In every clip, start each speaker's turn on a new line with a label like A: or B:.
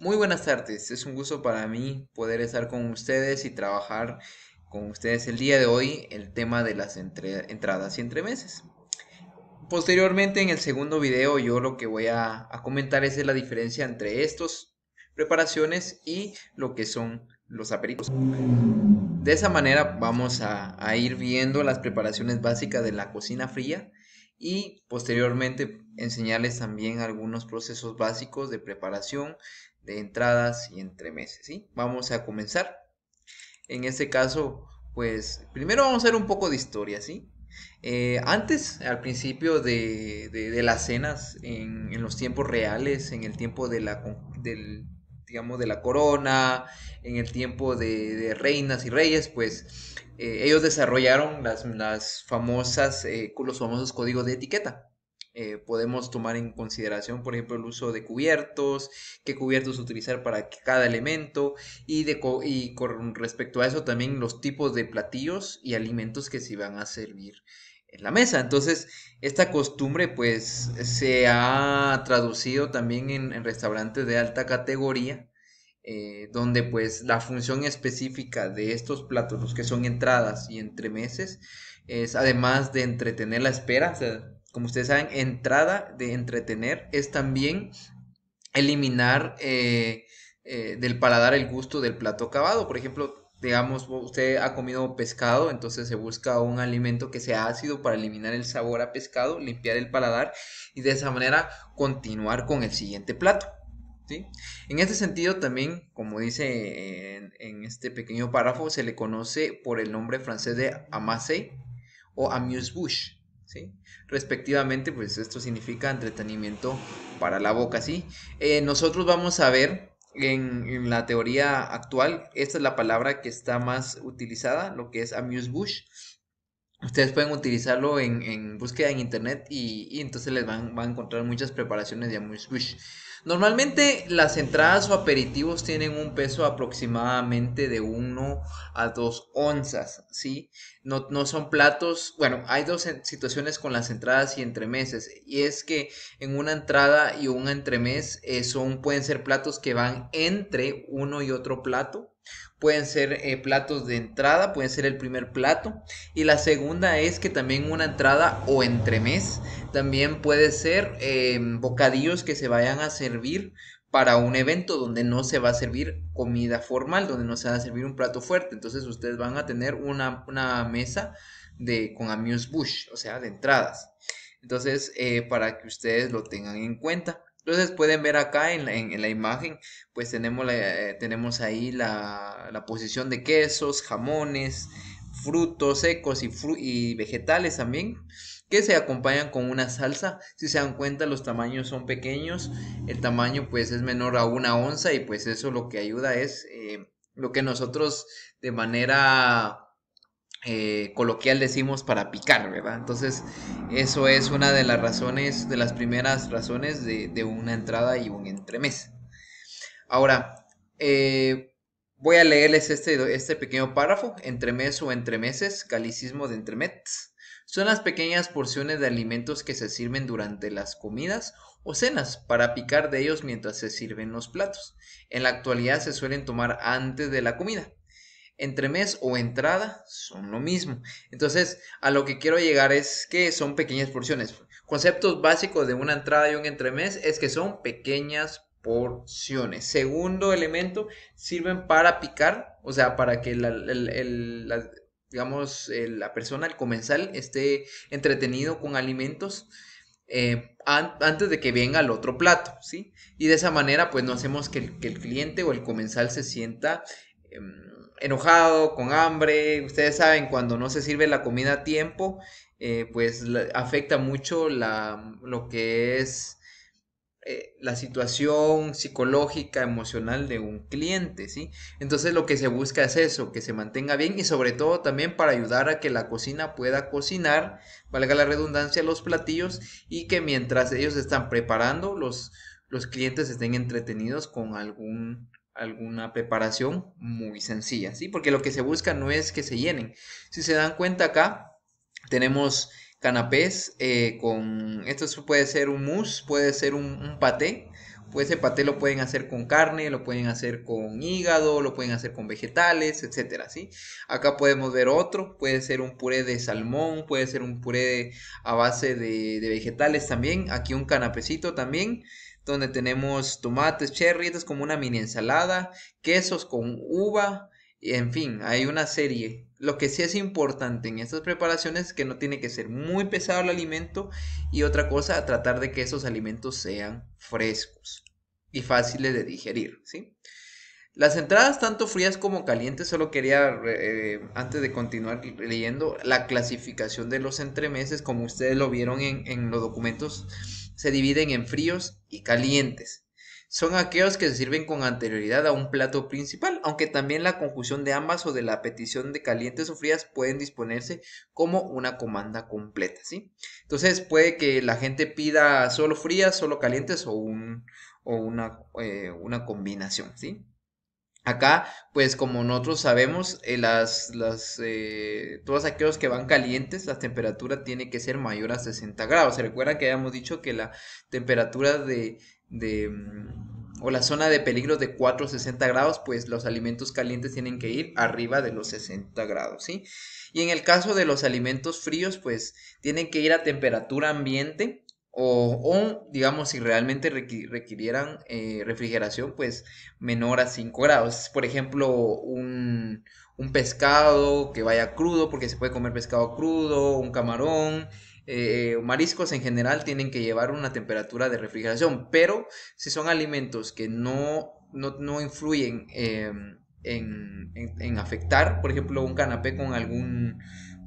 A: Muy buenas tardes, es un gusto para mí poder estar con ustedes y trabajar con ustedes el día de hoy el tema de las entradas y entremeses. Posteriormente en el segundo video yo lo que voy a, comentar es la diferencia entre estas preparaciones y lo que son los aperitivos. De esa manera vamos a, a ir viendo las preparaciones básicas de la cocina fría y posteriormente enseñarles también algunos procesos básicos de preparación de entradas y meses, ¿sí? Vamos a comenzar. En este caso, pues primero vamos a hacer un poco de historia, ¿sí? Eh, antes, al principio de, las cenas, en, los tiempos reales, en el tiempo de la, digamos, de la corona, en el tiempo de, reinas y reyes, pues eh, ellos desarrollaron las, famosas, eh, los famosos códigos de etiqueta. Eh, podemos tomar en consideración, por ejemplo, el uso de cubiertos, qué cubiertos utilizar para cada elemento y, de y con respecto a eso también los tipos de platillos y alimentos que se van a servir en la mesa. Entonces, esta costumbre pues se ha traducido también en, restaurantes de alta categoría. Eh, donde pues la función específica de estos platos, los que son entradas y entremeses, es además de entretener la espera, como ustedes saben, entrada de entretener es también eliminar eh, eh, del paladar el gusto del plato acabado. Por ejemplo, digamos, usted ha comido pescado, entonces se busca un alimento que sea ácido para eliminar el sabor a pescado, limpiar el paladar y de esa manera continuar con el siguiente plato. ¿Sí? En este sentido también, como dice en, este pequeño párrafo, se le conoce por el nombre francés de amasé o amuse-bouche, Respectivamente, pues esto significa entretenimiento para la boca, ¿sí? Eh, nosotros vamos a ver en, la teoría actual, esta es la palabra que está más utilizada, lo que es amuse bush. Ustedes pueden utilizarlo en, búsqueda en internet y, entonces les van, van a encontrar muchas preparaciones de amuse bush. Normalmente las entradas o aperitivos tienen un peso aproximadamente de 1 a 2 onzas, ¿sí? No, son platos, bueno, hay dos situaciones con las entradas y entremeses, y es que en una entrada y un entremés eh, pueden ser platos que van entre uno y otro plato, pueden ser eh, platos de entrada, pueden ser el primer plato. Y la segunda es que también una entrada o entremés, también puede ser em, bocadillos que se vayan a servir para un evento donde no se va a servir comida formal, donde no se va a servir un plato fuerte. Entonces ustedes van a tener una, mesa de, con amuse bush, o sea, de entradas. Entonces, eh, para que ustedes lo tengan en cuenta. Entonces pueden ver acá en la, imagen, pues tenemos, eh, tenemos ahí la, posición de quesos, jamones, frutos secos y, y vegetales también, que se acompañan con una salsa. Si se dan cuenta, los tamaños son pequeños, el tamaño pues es menor a una onza y pues eso lo que ayuda es eh, lo que nosotros de manera eh, coloquial decimos para picar, ¿verdad? Entonces, eso es una de las razones, de las primeras razones de, una entrada y un entremés. Ahora, eh, voy a leerles este, este pequeño párrafo, entremés o entremeses, calicismo de entremets. Son las pequeñas porciones de alimentos que se sirven durante las comidas o cenas para picar de ellos mientras se sirven los platos. En la actualidad se suelen tomar antes de la comida entremés o entrada son lo mismo. Entonces, a lo que quiero llegar es que son pequeñas porciones. Conceptos básicos de una entrada y un entremés es que son pequeñas porciones. Segundo elemento, sirven para picar, o sea, para que la, digamos, la persona, el comensal, esté entretenido con alimentos eh, antes de que venga el otro plato, ¿sí? Y de esa manera, pues no hacemos que el cliente o el comensal se sienta em, enojado, con hambre. Ustedes saben, cuando no se sirve la comida a tiempo, eh, pues afecta mucho la, lo que es eh, la situación psicológica, emocional de un cliente, ¿sí? Entonces lo que se busca es eso, que se mantenga bien y sobre todo también para ayudar a que la cocina pueda cocinar, valga la redundancia, los platillos y que mientras ellos están preparando, los, los clientes estén entretenidos con algún alguna preparación muy sencilla, ¿sí? Porque lo que se busca no es que se llenen. Si se dan cuenta acá, tenemos canapés eh, con, esto puede ser un mousse, puede ser un, paté, pues ese paté lo pueden hacer con carne, lo pueden hacer con hígado, lo pueden hacer con vegetales, etcétera, ¿sí? Acá podemos ver otro, puede ser un puré de salmón, puede ser un puré a base de, de vegetales también, aquí un canapecito también, donde tenemos tomates, cherries como una mini ensalada, quesos con uva, y en fin, hay una serie. Lo que sí es importante en estas preparaciones es que no tiene que ser muy pesado el alimento y otra cosa, tratar de que esos alimentos sean frescos y fáciles de digerir, ¿sí? Las entradas, tanto frías como calientes, solo quería, eh, antes de continuar leyendo, la clasificación de los entremeses, como ustedes lo vieron en, en los documentos se dividen en fríos y calientes. Son aquellos que se sirven con anterioridad a un plato principal, aunque también la conjunción de ambas o de la petición de calientes o frías pueden disponerse como una comanda completa, ¿sí? Entonces puede que la gente pida solo frías, solo calientes o, un, o una, eh, una combinación, ¿sí? Acá, pues como nosotros sabemos, eh, las, las, eh, todos aquellos que van calientes, la temperatura tiene que ser mayor a 60 grados. Se recuerda que habíamos dicho que la temperatura de, mm, o la zona de peligro de 4 a 60 grados, pues los alimentos calientes tienen que ir arriba de los 60 grados, ¿sí? Y en el caso de los alimentos fríos, pues tienen que ir a temperatura ambiente o, digamos, si realmente requirieran eh, refrigeración, pues menor a 5 grados. Por ejemplo, un, un, pescado que vaya crudo, porque se puede comer pescado crudo, un camarón, eh, eh, mariscos en general tienen que llevar una temperatura de refrigeración. Pero si son alimentos que no, no, no influyen em, en, en afectar, por ejemplo, un canapé con algún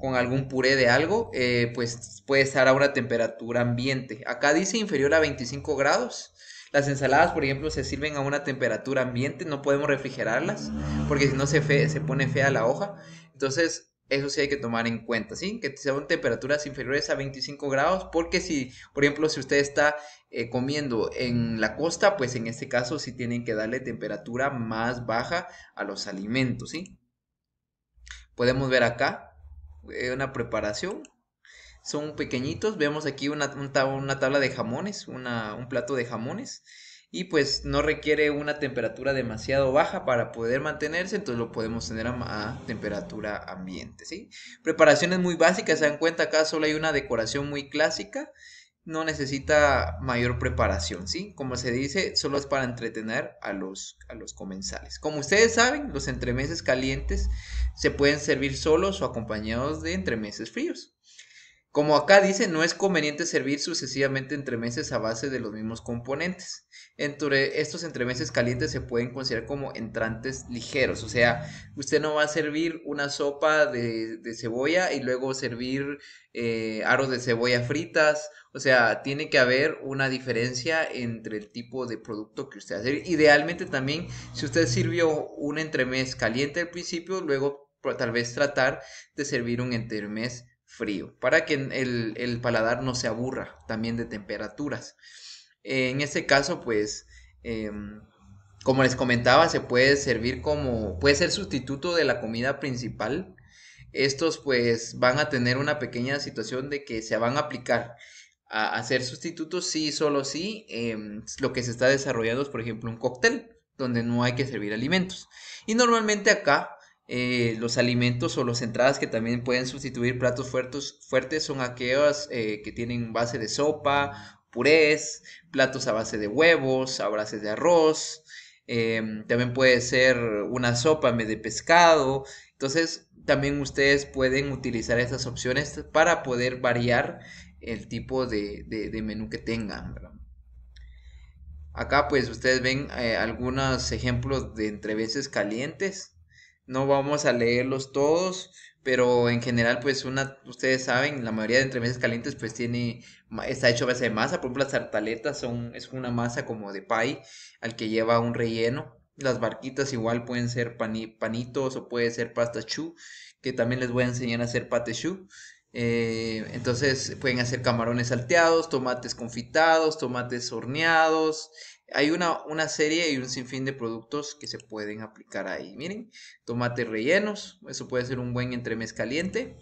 A: con algún puré de algo, eh, pues puede estar a una temperatura ambiente. Acá dice inferior a 25 grados. Las ensaladas, por ejemplo, se sirven a una temperatura ambiente, no podemos refrigerarlas, porque si no se, se pone fea la hoja. Entonces, eso sí hay que tomar en cuenta, ¿sí? Que sean temperaturas inferiores a 25 grados, porque si, por ejemplo, si usted está eh, comiendo en la costa, pues en este caso sí tienen que darle temperatura más baja a los alimentos, ¿sí? Podemos ver acá eh, una preparación. Son pequeñitos, vemos aquí una, tabla de jamones, una, un plato de jamones. Y pues no requiere una temperatura demasiado baja para poder mantenerse, entonces lo podemos tener a, temperatura ambiente. ¿sí? Preparaciones muy básicas, se dan cuenta acá solo hay una decoración muy clásica no necesita mayor preparación, ¿sí? Como se dice, solo es para entretener a los, a los comensales. Como ustedes saben, los entremeses calientes se pueden servir solos o acompañados de entremeses fríos. Como acá dice, no es conveniente servir sucesivamente entremeses a base de los mismos componentes. estos entremeses calientes se pueden considerar como entrantes ligeros, o sea, usted no va a servir una sopa de, cebolla y luego servir eh, aros de cebolla fritas, o sea, tiene que haber una diferencia entre el tipo de producto que usted hace. Idealmente también, si usted sirvió un entremés caliente al principio, luego tal vez tratar de servir un entremés frío, para que el, paladar no se aburra también de temperaturas. En este caso, pues, em, como les comentaba, se puede servir como, puede ser sustituto de la comida principal. Estos pues van a tener una pequeña situación de que se van a aplicar a hacer sustitutos si solo si em, lo que se está desarrollando es por ejemplo un cóctel donde no hay que servir alimentos. Y normalmente acá eh, los alimentos o las entradas que también pueden sustituir platos fuertes, fuertes son aquellos eh, que tienen base de sopa, purés, platos a base de huevos, a base de arroz, em, también puede ser una sopa de pescado. Entonces, también ustedes pueden utilizar estas opciones para poder variar el tipo de, menú que tengan. Acá pues ustedes ven eh, algunos ejemplos de entreveces calientes no vamos a leerlos todos, pero en general, pues una, ustedes saben, la mayoría de meses calientes pues tiene, está hecho a base de masa, por ejemplo las tartaletas son, es una masa como de pie al que lleva un relleno, las barquitas igual pueden ser panitos o puede ser pasta chu que también les voy a enseñar a hacer pate choux. Eh, entonces pueden hacer camarones salteados, tomates confitados, tomates horneados. Hay una, una, serie y un sinfín de productos que se pueden aplicar ahí. Miren, tomates rellenos, eso puede ser un buen entremés caliente.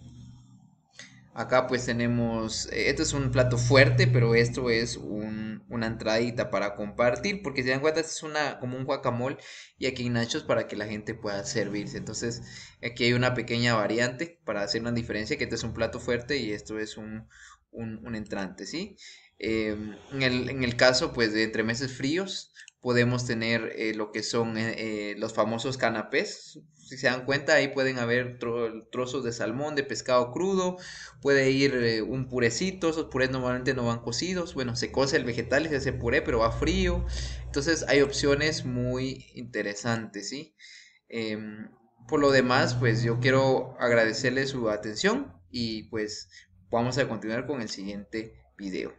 A: Acá pues tenemos, este esto es un plato fuerte, pero esto es una entradita para compartir, porque si dan cuenta es una, como un guacamole y aquí hay nachos para que la gente pueda servirse. Entonces aquí hay una pequeña variante para hacer una diferencia, que este es un plato fuerte y esto es un, un, entrante, ¿sí? Em, en, el, en, el, caso pues de entre meses fríos, podemos tener eh, lo que son eh, eh, los famosos canapés. Si se dan cuenta, ahí pueden haber trozos de salmón, de pescado crudo, puede ir un purecito, esos purés normalmente no van cocidos, bueno, se cose el vegetal y se hace puré, pero va frío. Entonces hay opciones muy interesantes, ¿sí? Em, por lo demás, pues yo quiero agradecerles su atención y pues vamos a continuar con el siguiente video.